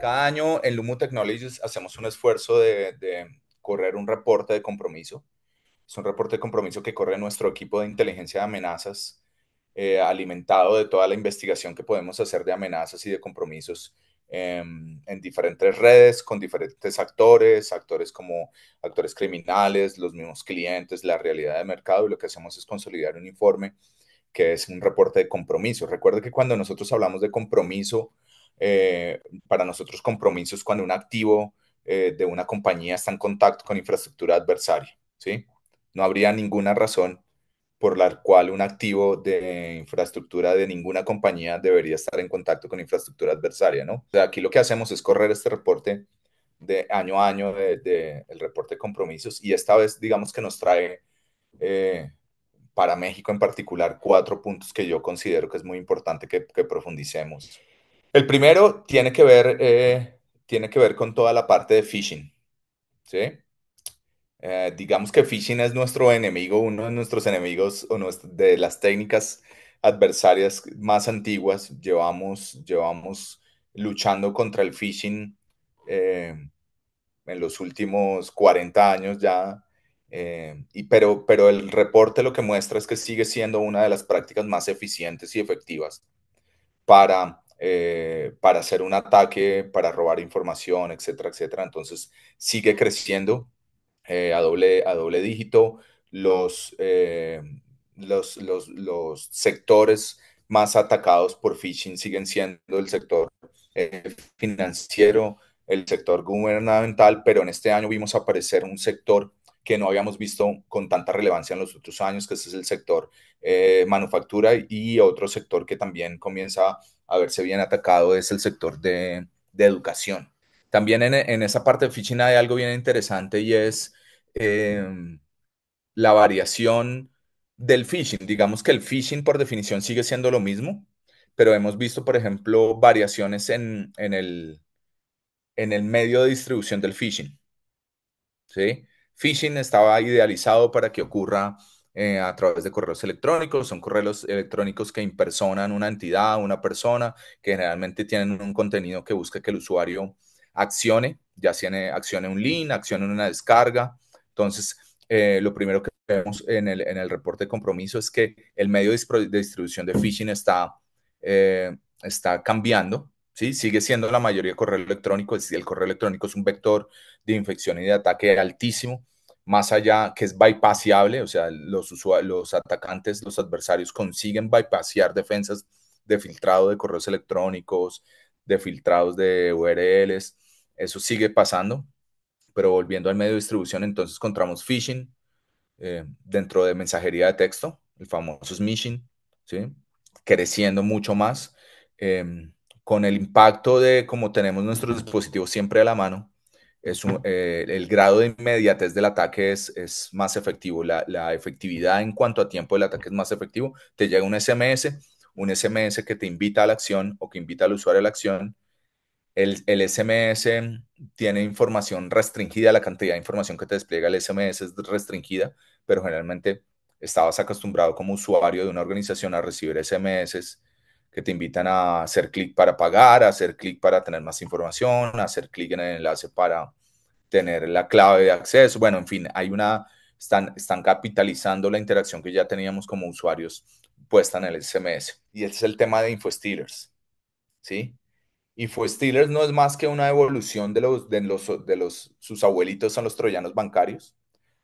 Cada año en Lumo Technologies hacemos un esfuerzo de, correr un reporte de compromiso. Es un reporte de compromiso que corre nuestro equipo de inteligencia de amenazas, eh, alimentado de toda la investigación que podemos hacer de amenazas y de compromisos em, en diferentes redes, con diferentes actores, actores como actores criminales, los mismos clientes, la realidad de mercado, y lo que hacemos es consolidar un informe que es un reporte de compromiso. Recuerde que cuando nosotros hablamos de compromiso, eh, para nosotros compromiso es cuando un activo eh, de una compañía está en contacto con infraestructura adversaria, ¿sí? No habría ninguna razón por la cual un activo de infraestructura de ninguna compañía debería estar en contacto con infraestructura adversaria, ¿no? aquí lo que hacemos es correr este reporte de año a año del de, reporte de compromisos y esta vez digamos que nos trae eh, para México en particular cuatro puntos que yo considero que es muy importante que, profundicemos. El primero tiene que ver, eh, tiene que ver con toda la parte de phishing. ¿sí? Eh, digamos que phishing es nuestro enemigo, uno de nuestros enemigos o de las técnicas adversarias más antiguas. Llevamos, llevamos luchando contra el phishing eh, en los últimos 40 años ya eh, y, pero, pero el reporte lo que muestra es que sigue siendo una de las prácticas más eficientes y efectivas para, eh, para hacer un ataque, para robar información, etcétera, etcétera. Entonces sigue creciendo eh, a, doble, a doble dígito. Los, los, los, los, sectores más atacados por phishing siguen siendo el sector financiero, el sector gubernamental, pero en este año vimos aparecer un sector que no habíamos visto con tanta relevancia en los otros años, que ese es el sector eh, manufactura y otro sector que también comienza a verse bien atacado es el sector de, educación. También en, en, esa parte de phishing hay algo bien interesante y es em, la variación del phishing. Digamos que el phishing por definición sigue siendo lo mismo, pero hemos visto, por ejemplo, variaciones en, en, el, en el medio de distribución del phishing. ¿Sí? phishing estaba idealizado para que ocurra eh, a través de correos electrónicos. Son correos electrónicos que impersonan una entidad, una persona, que generalmente tienen un contenido que busca que el usuario accione, ya sea eh, accione un link, accione una descarga. Entonces, eh, lo primero que vemos en el, reporte de compromiso es que el medio de distribución de phishing está, está cambiando ¿sí? Sigue siendo la mayoría correo electrónico. El correo electrónico es un vector de infección y de ataque altísimo, más allá que es bypassable, o sea, los, los atacantes, los adversarios consiguen bypassear defensas de filtrado de correos electrónicos, de filtrados de URLs. Eso sigue pasando, pero volviendo al medio de distribución, entonces encontramos phishing eh, dentro de mensajería de texto, el famoso smishing, ¿sí? creciendo mucho más. Eh, con el impacto de cómo tenemos nuestros dispositivos siempre a la mano, es eh, el grado de inmediatez del ataque es, más efectivo, la, efectividad en cuanto a tiempo del ataque es más efectivo. Te llega un SMS, un SMS que te invita a la acción o que invita al usuario a la acción. El, el SMS tiene información restringida, la cantidad de información que te despliega el SMS es restringida, pero generalmente estabas acostumbrado como usuario de una organización a recibir SMS que te invitan a hacer clic para pagar, a hacer clic para tener más información, a hacer clic en el enlace para tener la clave de acceso. Bueno, en fin, hay una, están, están capitalizando la interacción que ya teníamos como usuarios puesta en el SMS. Y ese es el tema de InfoStealers, ¿sí? InfoStealers no es más que una evolución de los, de los, de los, sus abuelitos son los troyanos bancarios.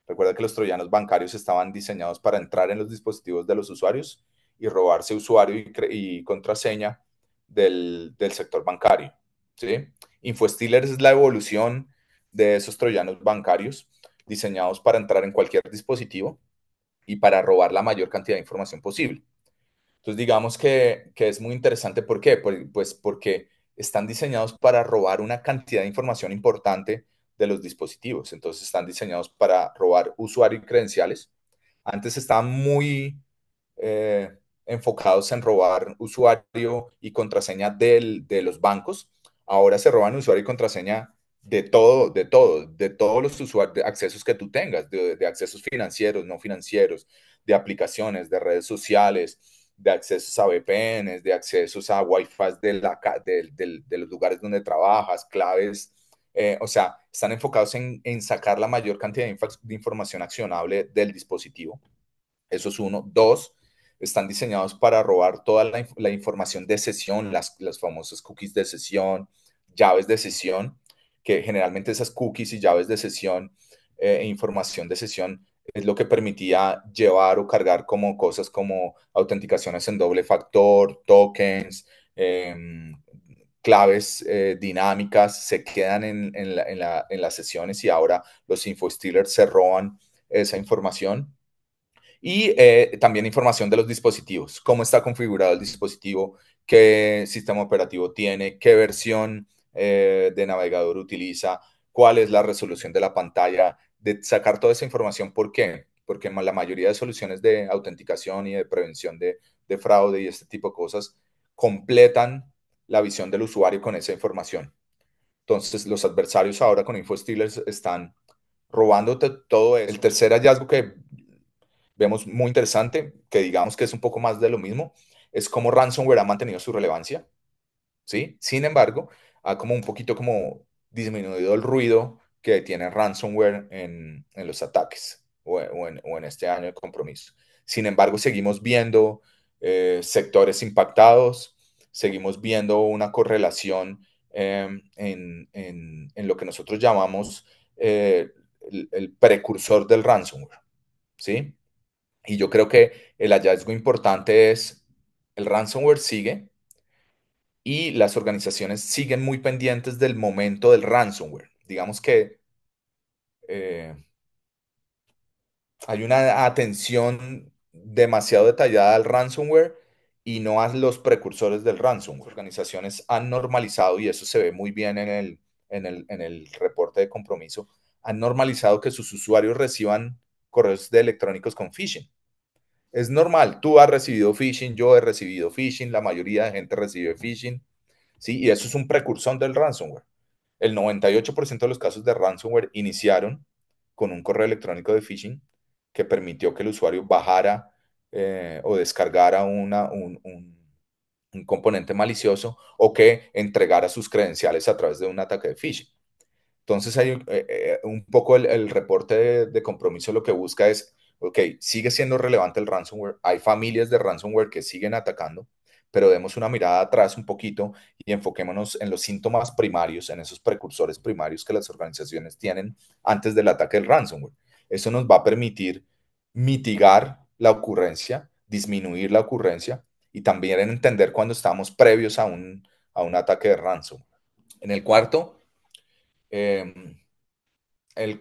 Recuerda que los troyanos bancarios estaban diseñados para entrar en los dispositivos de los usuarios y robarse usuario y, contraseña del, del, sector bancario. ¿sí? InfoStealer es la evolución de esos troyanos bancarios diseñados para entrar en cualquier dispositivo y para robar la mayor cantidad de información posible. Entonces, digamos que, que es muy interesante. ¿Por qué? Pues, pues porque están diseñados para robar una cantidad de información importante de los dispositivos. Entonces, están diseñados para robar usuario y credenciales. Antes estaban muy eh, enfocados en robar usuario y contraseña de los bancos, ahora se roban usuario y contraseña de todo, de todo, de todos los usuarios, accesos que tú tengas, de, accesos financieros, no financieros, de aplicaciones, de redes sociales, de accesos a VPNs, de accesos a Wi-Fi de, la, de, los lugares donde trabajas, claves, eh, o sea, están enfocados en, en sacar la mayor cantidad de, información accionable del dispositivo. Eso es uno. Dos, están diseñados para robar toda la, información de sesión, las, famosas cookies de sesión, llaves de sesión, que generalmente esas cookies y llaves de sesión eh, e información de sesión es lo que permitía llevar o cargar como cosas como autenticaciones en doble factor, tokens, em, claves eh, dinámicas, se quedan en, las sesiones y ahora los info se roban esa información y eh, también información de los dispositivos, cómo está configurado el dispositivo, qué sistema operativo tiene, qué versión eh, de navegador utiliza, cuál es la resolución de la pantalla, de sacar toda esa información. ¿Por qué? Porque la mayoría de soluciones de autenticación y de prevención de, fraude y este tipo de cosas completan la visión del usuario con esa información. Entonces, los adversarios ahora con InfoStealers están robándote todo eso. El tercer hallazgo que vemos muy interesante, que digamos que es un poco más de lo mismo, es cómo ransomware ha mantenido su relevancia, ¿sí? Sin embargo, ha como un poquito como disminuido el ruido que tiene ransomware en, en los ataques o en, o en, este año de compromiso. Sin embargo, seguimos viendo eh, sectores impactados, seguimos viendo una correlación em, en, en, en, lo que nosotros llamamos eh, el, el, precursor del ransomware, ¿sí? Y yo creo que el hallazgo importante es, el ransomware sigue y las organizaciones siguen muy pendientes del momento del ransomware. Digamos que eh, hay una atención demasiado detallada al ransomware y no a los precursores del ransomware. Organizaciones han normalizado, y eso se ve muy bien en el, en el, en el reporte de compromiso, han normalizado que sus usuarios reciban correos electrónicos con phishing. Es normal, tú has recibido phishing, yo he recibido phishing, la mayoría de gente recibe phishing, ¿sí? Y eso es un precursor del ransomware. El 98% de los casos de ransomware iniciaron con un correo electrónico de phishing que permitió que el usuario bajara eh, o descargara un, componente malicioso o que entregara sus credenciales a través de un ataque de phishing. Entonces, hay eh, eh, un poco el, reporte de, compromiso lo que busca es ok, sigue siendo relevante el ransomware, hay familias de ransomware que siguen atacando, pero demos una mirada atrás un poquito y enfoquémonos en los síntomas primarios, en esos precursores primarios que las organizaciones tienen antes del ataque del ransomware. Eso nos va a permitir mitigar la ocurrencia, disminuir la ocurrencia y también entender cuando estamos previos a un, a un ataque de ransomware. En el cuarto, em, el,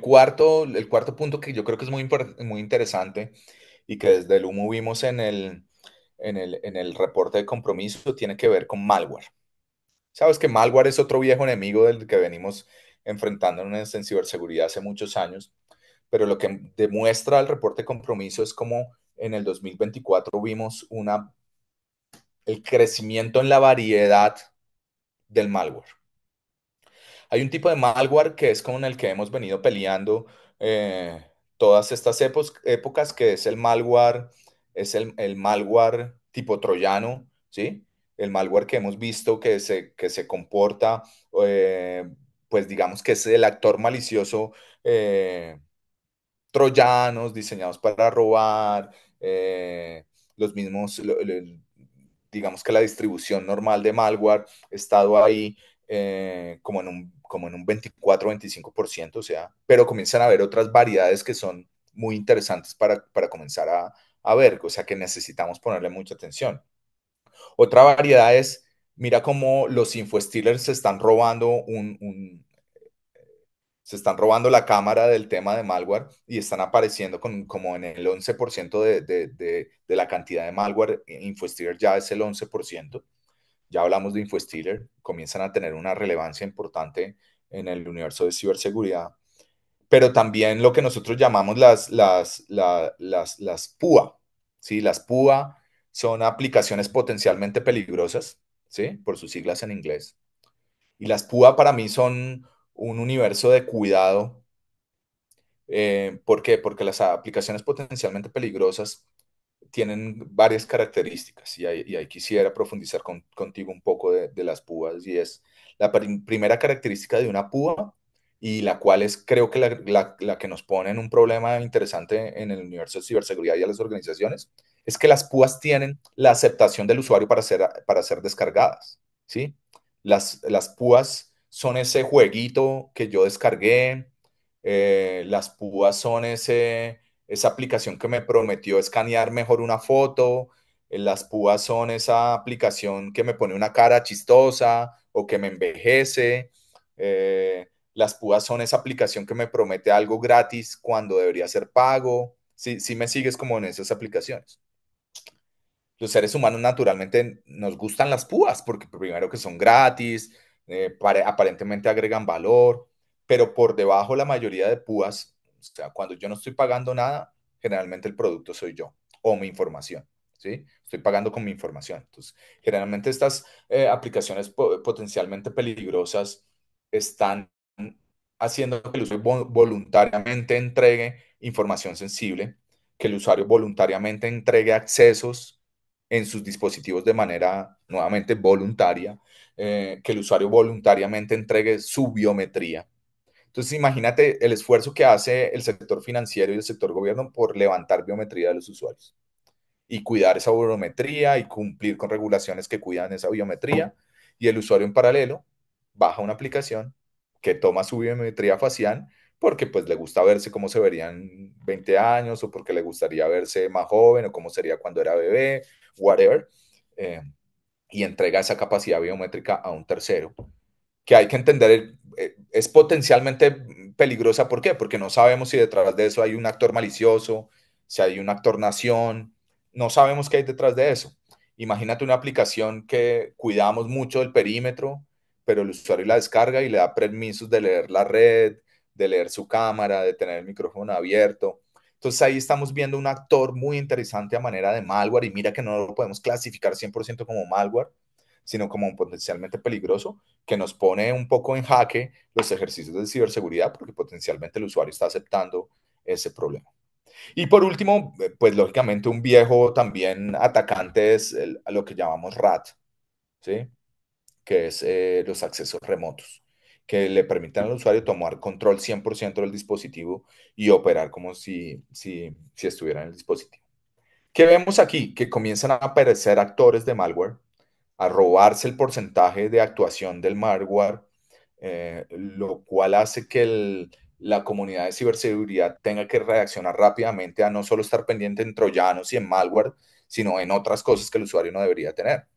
cuarto, el cuarto punto que yo creo que es muy, muy interesante y que desde el humo vimos en el, en el, reporte de compromiso tiene que ver con malware. Sabes que malware es otro viejo enemigo del que venimos enfrentando en ciberseguridad hace muchos años, pero lo que demuestra el reporte de compromiso es como en el 2024 vimos una, el crecimiento en la variedad del malware. Hay un tipo de malware que es con el que hemos venido peleando eh, todas estas épocas, que es el malware, es el, malware tipo troyano, ¿sí? El malware que hemos visto que se, que se comporta, eh, pues digamos que es el actor malicioso, eh, troyanos diseñados para robar, los mismos, digamos que la distribución normal de malware, estado ahí eh, como, en un, como en un 24, 25%, o sea, pero comienzan a ver otras variedades que son muy interesantes para, comenzar a, ver, o sea que necesitamos ponerle mucha atención. Otra variedad es, mira cómo los infostealers se están robando un, se están robando la cámara del tema de malware y están apareciendo como en el 11% de, de, la cantidad de malware, infostealer ya es el 11% ya hablamos de InfoStealer, comienzan a tener una relevancia importante en el universo de ciberseguridad, pero también lo que nosotros llamamos las, las, las, las, las PUA, Las PUA son aplicaciones potencialmente peligrosas, ¿sí? Por sus siglas en inglés. Y las PUA para mí son un universo de cuidado. Eh, ¿Por qué? Porque las aplicaciones potencialmente peligrosas tienen varias características y ahí, quisiera profundizar contigo un poco de, las púas y es la primera característica de una púa y la cual es creo que la, que nos pone en un problema interesante en el universo de ciberseguridad y a las organizaciones es que las púas tienen la aceptación del usuario para ser, para ser descargadas, ¿sí? Las, las púas son ese jueguito que yo descargué, eh, las púas son ese esa aplicación que me prometió escanear mejor una foto, eh, las púas son esa aplicación que me pone una cara chistosa o que me envejece, eh, las púas son esa aplicación que me promete algo gratis cuando debería ser pago, si, me sigues como en esas aplicaciones. Los seres humanos naturalmente nos gustan las púas porque primero que son gratis, eh, aparentemente agregan valor, pero por debajo la mayoría de púas o sea, cuando yo no estoy pagando nada, generalmente el producto soy yo o mi información. ¿Sí? Estoy pagando con mi información. Entonces, generalmente estas eh, aplicaciones potencialmente peligrosas están haciendo que el usuario voluntariamente entregue información sensible, que el usuario voluntariamente entregue accesos en sus dispositivos de manera nuevamente voluntaria, eh, que el usuario voluntariamente entregue su biometría. Entonces, imagínate el esfuerzo que hace el sector financiero y el sector gobierno por levantar biometría de los usuarios y cuidar esa biometría y cumplir con regulaciones que cuidan esa biometría. Y el usuario en paralelo baja una aplicación que toma su biometría facial porque pues le gusta verse como se verían 20 años o porque le gustaría verse más joven o cómo sería cuando era bebé, whatever. Eh, y entrega esa capacidad biométrica a un tercero. Que hay que entender el, eh, es potencialmente peligrosa. ¿Por qué? Porque no sabemos si detrás de eso hay un actor malicioso, si hay un actor nación, no sabemos qué hay detrás de eso. Imagínate una aplicación que cuidamos mucho el perímetro, pero el usuario la descarga y le da permisos de leer la red, de leer su cámara, de tener el micrófono abierto. Entonces ahí estamos viendo un actor muy interesante a manera de malware y mira que no lo podemos clasificar 100% como malware, sino como potencialmente peligroso, que nos pone un poco en jaque los ejercicios de ciberseguridad porque potencialmente el usuario está aceptando ese problema. Y por último, eh, pues lógicamente un viejo también atacante es lo que llamamos RAT, ¿sí? que es eh, los accesos remotos, que le permiten al usuario tomar control 100% del dispositivo y operar como si, si, si estuviera en el dispositivo. ¿Qué vemos aquí? Que comienzan a aparecer actores de malware a robarse el porcentaje de actuación del malware, eh, lo cual hace que la comunidad de ciberseguridad tenga que reaccionar rápidamente a no solo estar pendiente en troyanos y en malware, sino en otras cosas que el usuario no debería tener.